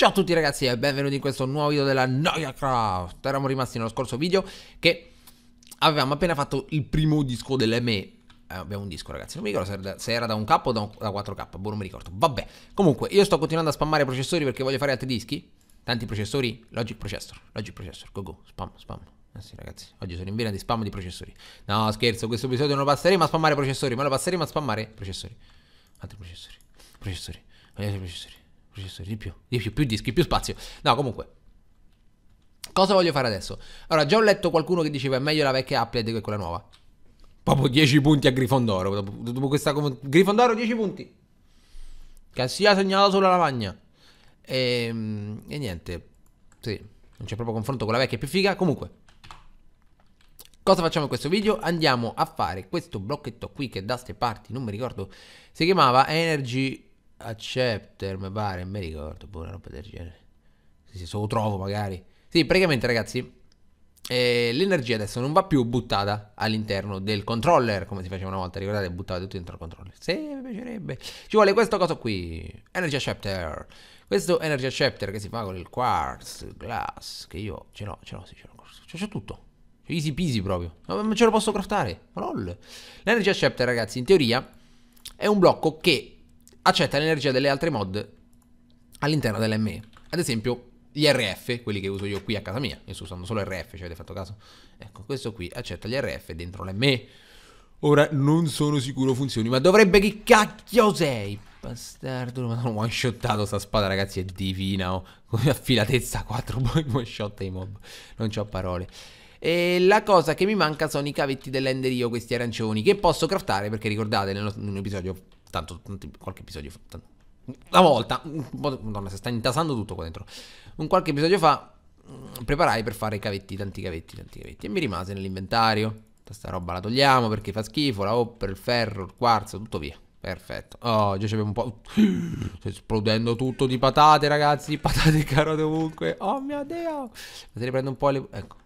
Ciao a tutti ragazzi e benvenuti in questo nuovo video della Noia Craft. Eravamo rimasti nello scorso video che avevamo appena fatto il primo disco dell'ME eh, Abbiamo un disco ragazzi, non mi ricordo se era da 1K o da, un, da 4K, boh non mi ricordo Vabbè, comunque io sto continuando a spammare processori perché voglio fare altri dischi Tanti processori, Logic Processor, Logic Processor, go go, spam, spam eh sì ragazzi, oggi sono in vena di spam di processori No scherzo, questo episodio non lo passeremo a spammare processori Ma lo passeremo a spammare processori Altri processori, processori, altri processori processore, di più, di più, più dischi, più spazio. No, comunque. Cosa voglio fare adesso? Allora, già ho letto qualcuno che diceva è meglio la vecchia Apple che quella nuova. Proprio 10 punti a Grifondoro. Dopo, dopo questa... Grifondoro 10 punti. Che sia segnalato sulla lavagna. E, ehm, e niente. Sì, non c'è proprio confronto con la vecchia, più figa. Comunque. Cosa facciamo in questo video? Andiamo a fare questo blocchetto qui che da ste parti, non mi ricordo, si chiamava Energy Accepter, mi pare, non mi ricordo, pure boh, una roba del genere. Sì, sì, se lo trovo magari. Sì, praticamente ragazzi, eh, l'energia adesso non va più buttata all'interno del controller, come si faceva una volta, ricordate, buttava tutto dentro il controller. Se mi piacerebbe. Ci vuole questo coso qui, Energy Accepter. Questo Energy Accepter che si fa con il quartz, glass, che io ce l'ho, ce l'ho, sì, ce l'ho, c'ho tutto. Easy peasy proprio. Ma ce lo posso craftare. Ma lol. L'Energia Chapter, ragazzi, in teoria è un blocco che accetta l'energia delle altre mod all'interno dell'ME. Ad esempio gli RF, quelli che uso io qui a casa mia, io sto usando solo RF, ci avete fatto caso? Ecco, questo qui accetta gli RF dentro l'ME. Ora non sono sicuro funzioni, ma dovrebbe che cacchio sei? Bastardo, ma non ho one shotato sta spada, ragazzi, è divina, oh. Con affilatezza 4 poi one shot ai mob. Non ho parole. E la cosa che mi manca sono i cavetti dell'enderio, questi arancioni, che posso craftare perché ricordate, nell'episodio tanto, tanti, qualche episodio fa, tanto, una volta, madonna, si sta intasando tutto qua dentro, un qualche episodio fa mm, preparai per fare i cavetti, tanti cavetti, tanti cavetti, e mi rimase nell'inventario, questa roba la togliamo perché fa schifo, la hopper, il ferro, il quarzo, tutto via. Perfetto. Oh, già c'è un po'. Sto esplodendo tutto di patate, ragazzi. Patate carote ovunque. Oh mio dio. Ma se ne prendo un po' le. Ecco.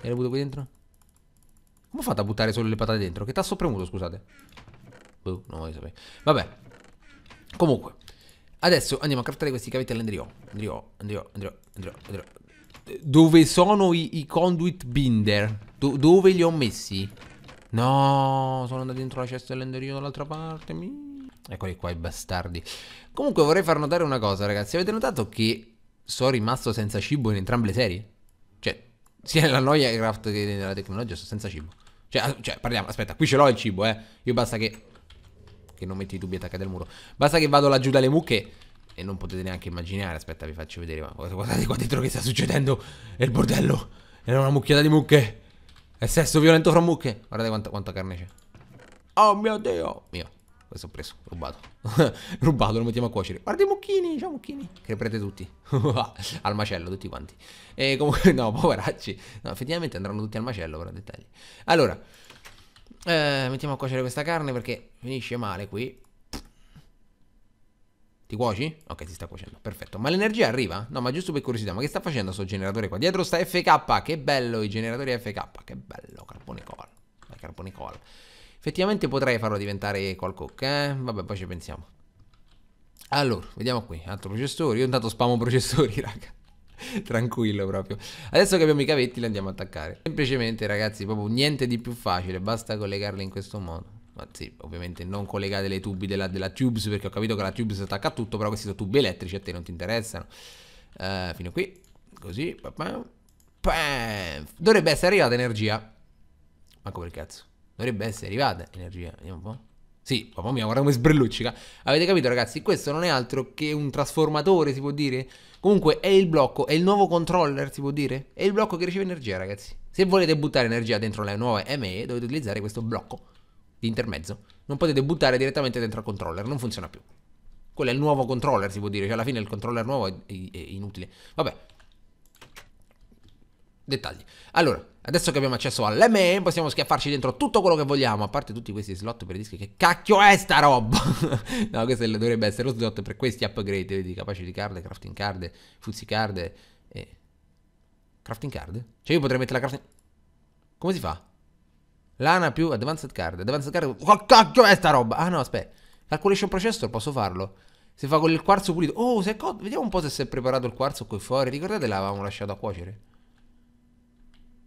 E le butto qui dentro? Come ho fatto a buttare solo le patate dentro? Che tasto premuto, scusate? Boh, non voglio sapere. Vabbè. Comunque. Adesso andiamo a craftare questi cavetti all'endrio. Andrio, andrio, andrio, andrio, andrio. Dove sono i, i conduit binder? Do, dove li ho messi? No, sono andato dentro la cesta dell'enderio dall'altra parte. Mi... Eccoli qua i bastardi. Comunque vorrei far notare una cosa, ragazzi. Avete notato che sono rimasto senza cibo in entrambe le serie? Cioè, sia nella noia craft che nella tecnologia sono senza cibo. Cioè, ah, cioè, parliamo, aspetta, qui ce l'ho il cibo, eh. Io basta che che non metti i tubi attaccati al muro. Basta che vado laggiù dalle mucche e non potete neanche immaginare. Aspetta, vi faccio vedere. guardate qua dentro che sta succedendo. È il bordello. Era una mucchiata di mucche. È sesso violento fra mucche. Guardate quanta, quanta carne c'è. Oh mio dio. Mio. Questo ho preso. Rubato. rubato, lo mettiamo a cuocere. Guarda i mucchini. Ciao mucchini. Creperete tutti. al macello, tutti quanti. E comunque, no, poveracci. No, effettivamente andranno tutti al macello, però dettagli. Allora. Eh, mettiamo a cuocere questa carne perché finisce male qui. Ti cuoci? Ok, ti sta cuocendo, perfetto. Ma l'energia arriva? No, ma giusto per curiosità, ma che sta facendo sto generatore qua? Dietro sta FK, che bello i generatori FK, che bello, carbone coal. Carbone coal. Effettivamente potrei farlo diventare qualcoc, eh? Vabbè, poi ci pensiamo. Allora, vediamo qui, altro processore. Io intanto spamo processori, raga. Tranquillo proprio. Adesso che abbiamo i cavetti li andiamo ad attaccare. Semplicemente ragazzi, proprio niente di più facile, basta collegarli in questo modo. Ma sì, ovviamente non collegate le tubi della, della tubes perché ho capito che la tubes attacca a tutto, però questi sono tubi elettrici a te non ti interessano. Uh, fino qui, così, pam, pam. dovrebbe essere arrivata energia. Ma come il cazzo? Dovrebbe essere arrivata energia, vediamo un po'. Sì, mamma mia, guarda come sbrilluccica. Avete capito ragazzi? Questo non è altro che un trasformatore, si può dire? Comunque è il blocco, è il nuovo controller, si può dire? È il blocco che riceve energia, ragazzi. Se volete buttare energia dentro le nuove ME, dovete utilizzare questo blocco di intermezzo. Non potete buttare direttamente dentro al controller, non funziona più. Quello è il nuovo controller, si può dire. Cioè, alla fine il controller nuovo è, è, è inutile. Vabbè, dettagli. Allora, adesso che abbiamo accesso all'ME, possiamo schiaffarci dentro tutto quello che vogliamo, a parte tutti questi slot per i dischi. Che cacchio è sta roba? no, questo dovrebbe essere lo slot per questi upgrade, vedi, di card, crafting card, fuzzi card e... Crafting card? Cioè io potrei mettere la crafting... Come si fa? Lana più advanced card, advanced card... Che oh, cacchio è sta roba? Ah no, aspetta. Calculation processor, posso farlo? Si fa con il quarzo pulito. Oh, se è cotto. Vediamo un po' se si è preparato il quarzo qui fuori. Ricordate l'avevamo lasciato a cuocere?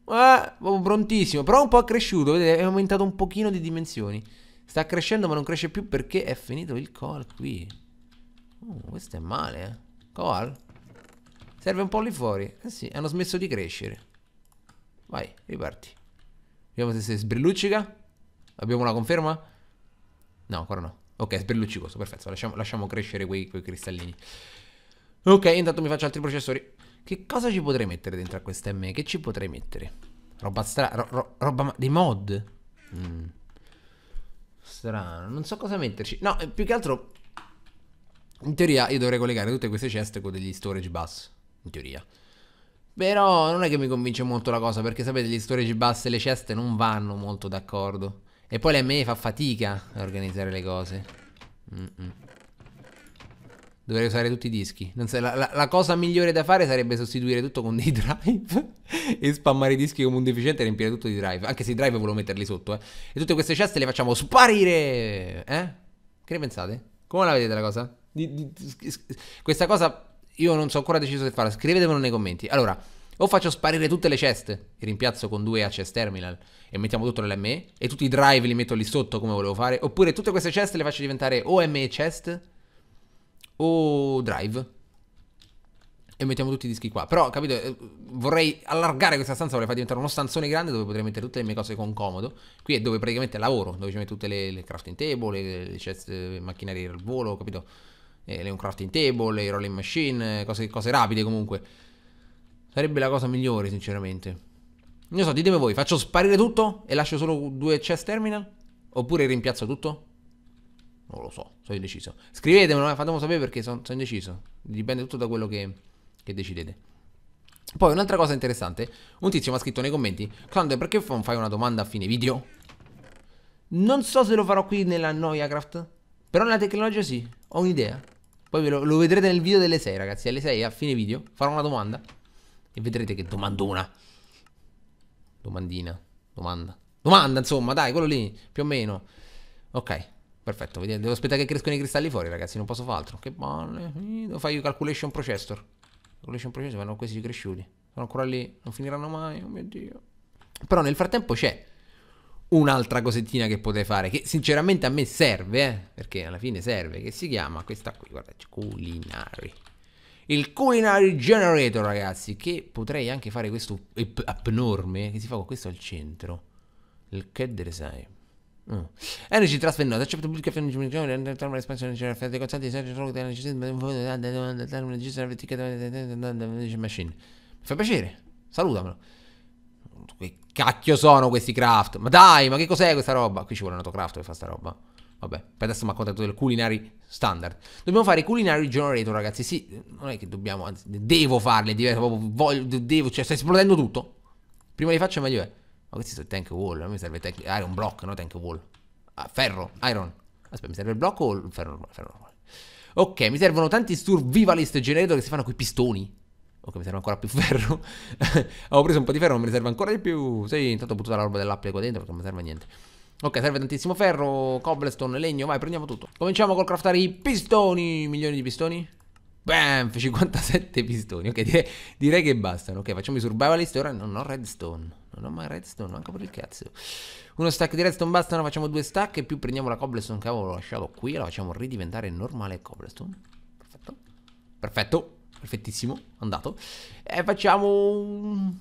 Ah, prontissimo, però un po' cresciuto, vedete, è aumentato un pochino di dimensioni. Sta crescendo ma non cresce più perché è finito il coal qui. Uh, questo è male, eh. Coal. Serve un po' lì fuori. Eh sì, hanno smesso di crescere. Vai, riparti. Vediamo se si sbrilluccica. Abbiamo una conferma? No, ancora no. Ok, sbrilluccicoso, perfetto. Lasciamo, lasciamo crescere quei, quei cristallini. Ok, intanto mi faccio altri processori. Che cosa ci potrei mettere dentro a questa M? Che ci potrei mettere? Roba strana, ro ro roba dei mod? Mm. Strano, non so cosa metterci. No, eh, più che altro, in teoria io dovrei collegare tutte queste ceste con degli storage bus, in teoria. Però non è che mi convince molto la cosa, perché sapete, gli storage bus e le ceste non vanno molto d'accordo. E poi l'ME fa fatica a organizzare le cose. Mm -mm. Dovrei usare tutti i dischi. So, la, la, la, cosa migliore da fare sarebbe sostituire tutto con dei drive e spammare i dischi come un deficiente e riempire tutto di drive. Anche se i drive volevo metterli sotto, eh. E tutte queste ceste le facciamo sparire, eh? Che ne pensate? Come la vedete la cosa? Di, di, questa cosa io non so ancora deciso se farla. Scrivetemelo nei commenti. Allora, o faccio sparire tutte le ceste e rimpiazzo con due a terminal e mettiamo tutto nell'ME e tutti i drive li metto lì sotto come volevo fare, oppure tutte queste ceste le faccio diventare OME chest o drive. E mettiamo tutti i dischi qua. Però, capito, eh, vorrei allargare questa stanza, vorrei far diventare uno stanzone grande dove potrei mettere tutte le mie cose con comodo. Qui è dove praticamente lavoro, dove ci metto tutte le, le crafting table, le, le, chest, eh, macchinari al volo, capito? Eh, le un crafting table, le rolling machine, eh, cose, cose rapide comunque. Sarebbe la cosa migliore, sinceramente. Non so, ditemi voi, faccio sparire tutto e lascio solo due chest terminal? Oppure rimpiazzo tutto? Non lo so, sono indeciso. Scrivetemelo, eh, fatemelo sapere perché sono, sono indeciso. Dipende tutto da quello che, che decidete. Poi un'altra cosa interessante, un tizio mi ha scritto nei commenti, Clando perché non fai una domanda a fine video? Non so se lo farò qui nella Noiacraft, però nella tecnologia sì, ho un'idea. Poi lo, lo, vedrete nel video delle 6 ragazzi, alle 6 a fine video farò una domanda e vedrete che domandona. Domandina, domanda. Domanda insomma, dai, quello lì, più o meno. Ok, Perfetto, vedete, devo aspettare che crescono i cristalli fuori, ragazzi, non posso fare altro. Che palle. Eh, devo fare i calculation processor. Calculation processor vanno questi cresciuti. Sono ancora lì, non finiranno mai, oh mio dio. Però nel frattempo c'è un'altra cosettina che potete fare, che sinceramente a me serve, eh, perché alla fine serve, che si chiama questa qui, guardate, culinari. Il culinary generator, ragazzi, che potrei anche fare questo abnorme, eh, che si fa con questo al centro. Il che sai? Energy Transfer Note accetta pubblicazione di comunicazione termine espansione di effetti costanti serve solo della necessità di un fondo del termine machine. Mi fa piacere, salutamelo. Che cacchio sono questi craft? Ma dai, ma che cos'è questa roba? Qui ci vuole un autocraft per fare sta roba. Vabbè, per adesso mi ha contato del culinary standard. Dobbiamo fare i culinary generator, ragazzi. Sì, non è che dobbiamo, anzi, devo farle, devo, voglio, devo, cioè sta esplodendo tutto. Prima li faccio meglio è. Ma questi sono tank wall, a me serve tank... Iron block, no tank wall. Ah, ferro, iron. Aspetta, mi serve il blocco o il ferro normale? Ferro normale. Ok, mi servono tanti survivalist generator che si fanno con i pistoni. Ok, mi serve ancora più ferro. Ho preso un po' di ferro, ma mi serve ancora di più. Sì, intanto ho buttato la roba dell'appia qua dentro perché non mi serve niente. Ok, serve tantissimo ferro, cobblestone, legno, vai, prendiamo tutto. Cominciamo col craftare i pistoni, milioni di pistoni. Bam, 57 pistoni. Ok, direi, direi che bastano. Ok, facciamo i survivalist ora non ho redstone. Non ho mai redstone, anche per il cazzo. Uno stack di redstone basta, bastano, facciamo due stack e più prendiamo la cobblestone che avevo lasciato qui e la facciamo ridiventare normale cobblestone. Perfetto. Perfetto. Perfettissimo. Andato. E facciamo...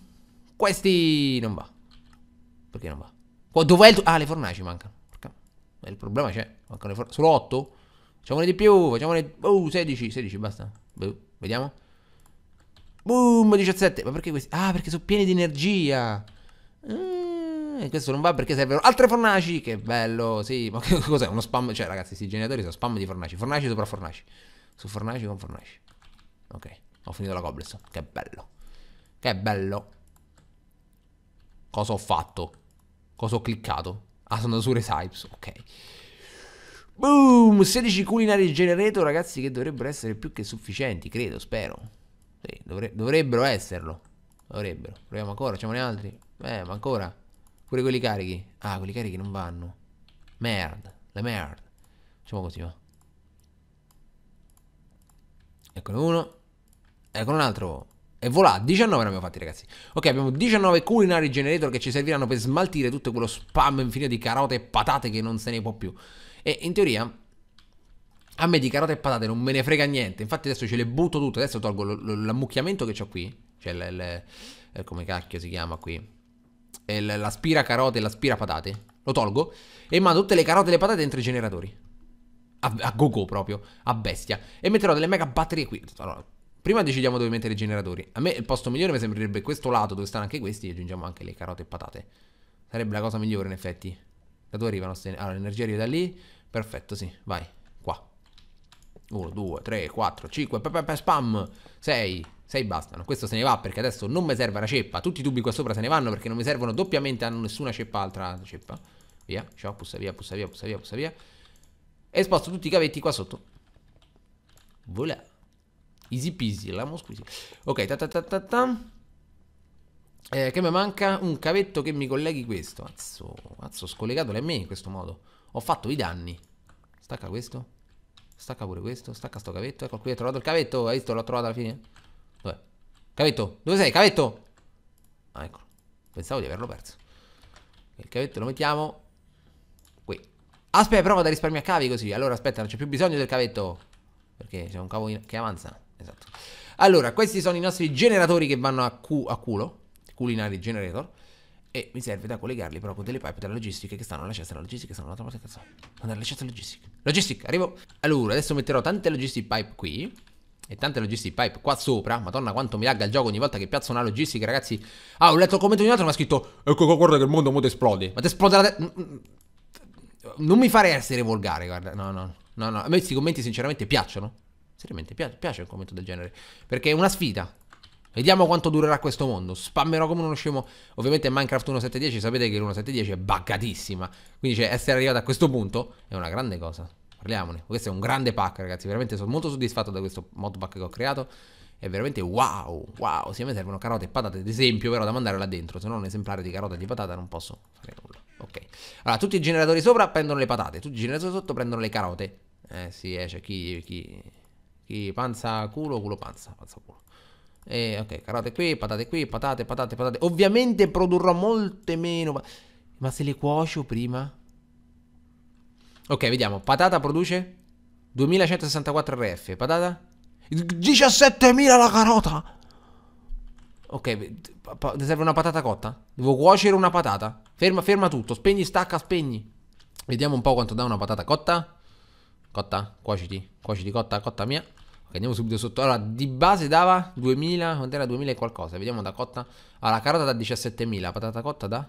Questi... Non va. Perché non va? dov'è il... Ah, le fornaci mancano. Ma il problema c'è. Mancano le fornaci. Solo 8? Facciamone di più. Facciamone... Oh, uh, 16. 16, basta. Vediamo. Boom, 17. Ma perché questi? Ah, perché sono pieni di energia eh, questo non va perché servono altre fornaci, che bello, sì, ma che cos'è uno spam? Cioè ragazzi, questi generatori sono spam di fornaci, fornaci sopra fornaci, su fornaci con fornaci. Ok, ho finito la cobblestone, che bello, che bello. Cosa ho fatto? Cosa ho cliccato? Ah, sono su Resypes, ok. Boom! 16 culinari generator, ragazzi, che dovrebbero essere più che sufficienti, credo, spero. Sì, dovre dovrebbero esserlo. Dovrebbero. Proviamo ancora, facciamone altri. Eh, ma ancora. Pure quelli carichi. Ah, quelli carichi non vanno. Merda, la merda. Facciamo così, va. Eccone uno. Eccone un altro. E voilà, 19 ne abbiamo fatti ragazzi Ok, abbiamo 19 culinary generator che ci serviranno per smaltire tutto quello spam infinito di carote e patate che non se ne può più E in teoria, a me di carote e patate non me ne frega niente Infatti adesso ce le butto tutte, adesso tolgo l'ammucchiamento che ho qui Cioè, il... Eh, come cacchio si chiama qui l'aspira carote e l'aspira patate, lo tolgo e mando tutte le carote e le patate dentro i generatori. A, a go-go proprio, a bestia. E metterò delle mega batterie qui. Allora, prima decidiamo dove mettere i generatori. A me il posto migliore mi sembrerebbe questo lato dove stanno anche questi e aggiungiamo anche le carote e patate. Sarebbe la cosa migliore in effetti. Da dove arrivano? Allora, l'energia arriva da lì. Perfetto, sì, vai. Qua. 1, 2, 3, 4, 5, spam, 6, 6 bastano. Questo se ne va perché adesso non mi serve una ceppa. Tutti i tubi qua sopra se ne vanno perché non mi servono doppiamente, hanno nessuna ceppa altra ceppa. Via, ciao, pussa via, pussa via, pussa via, pussa via. E sposto tutti i cavetti qua sotto. Voilà. Easy peasy, la scusi. Ok, ta ta ta ta ta. Eh, che mi manca? Un cavetto che mi colleghi questo. Azzo, azzo, scollegato le me in questo modo. Ho fatto i danni. Stacca questo. Stacca pure questo. Stacca sto cavetto. Ecco qui, ho trovato il cavetto. Hai visto? L'ho trovato alla fine. Cavetto, dove sei? Cavetto! Ah, ecco. Pensavo di averlo perso. Il cavetto lo mettiamo qui. Aspetta, provo da risparmiare cavi così. Allora, aspetta, non c'è più bisogno del cavetto. Perché c'è un cavo che avanza. Esatto. Allora, questi sono i nostri generatori che vanno a, cu a culo. Culinary generator. E mi serve da collegarli però con delle pipe della logistica che stanno alla cesta, la logistica stanno all'altra parte, cazzo. Andare alla cesta logistica. Logistica, arrivo. Allora, adesso metterò tante logistic pipe qui e tante logistic pipe qua sopra. Madonna, quanto mi lagga il gioco ogni volta che piazzo una logistica, ragazzi. Ah, ho letto il commento di un altro che mi ha scritto: Ecco, guarda che il mondo modo esplode. Ma ti esplode la te- mm, mm. Non mi fare essere volgare, guarda. No, no, no, no. A me questi commenti, sinceramente, piacciono. Seriamente, piace, piace un commento del genere. Perché è una sfida. Vediamo quanto durerà questo mondo. Spammerò come uno scemo. Ovviamente Minecraft 1.7.10, sapete che l'1.7.10 è buggatissima. Quindi, cioè, essere arrivato a questo punto è una grande cosa parliamone. Questo è un grande pack, ragazzi. Veramente sono molto soddisfatto da questo modpack che ho creato. È veramente wow, wow. Se a me servono carote e patate, ad esempio, però da mandare là dentro. Se no, un esemplare di carota e di patata non posso fare nulla. Ok. Allora, tutti i generatori sopra prendono le patate, tutti i generatori sotto prendono le carote. Eh sì, eh, c'è cioè chi, chi, chi panza culo, culo panza, panza culo. E ok, carote qui, patate qui, patate, patate, patate. Ovviamente produrrò molte meno. Ma se le cuocio prima? Ok, vediamo. Patata produce 2164 RF. Patata? 17.000 la carota! Ok, ti serve una patata cotta? Devo cuocere una patata. Ferma, ferma tutto. Spegni, stacca, spegni. Vediamo un po' quanto dà una patata cotta. Cotta, cuociti. Cuociti, cotta, cotta mia. Ok, andiamo subito sotto. Allora, di base dava 2000, quant'era? 2000 e qualcosa. Vediamo da cotta. Allora, la carota da 17.000, patata cotta da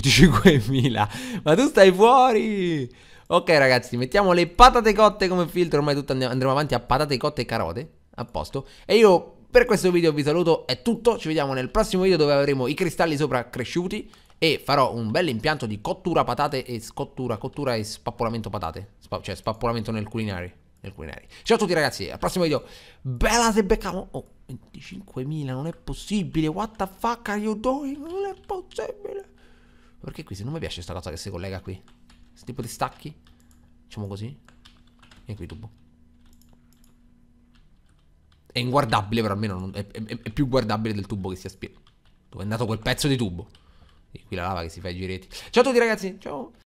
25.000. Ma tu stai fuori! Ok ragazzi, mettiamo le patate cotte come filtro, ormai tutto andremo avanti a patate cotte e carote, a posto. E io per questo video vi saluto, è tutto, ci vediamo nel prossimo video dove avremo i cristalli sopra cresciuti e farò un bel impianto di cottura patate e scottura, cottura e spappolamento patate, Spa cioè spappolamento nel culinario. Ciao a tutti ragazzi, al prossimo video. Bella se beccamo. Oh, 25.000, non è possibile. What the fuck are you doing? Non è possibile. Perché qui se non mi piace questa cosa che si collega qui? tipo ti stacchi. Facciamo così. E qui tubo. È inguardabile, però almeno non, è, è, è, più guardabile del tubo che si aspira. Dove è andato quel pezzo di tubo? E qui la lava che si fa i giretti. Ciao a tutti ragazzi, ciao.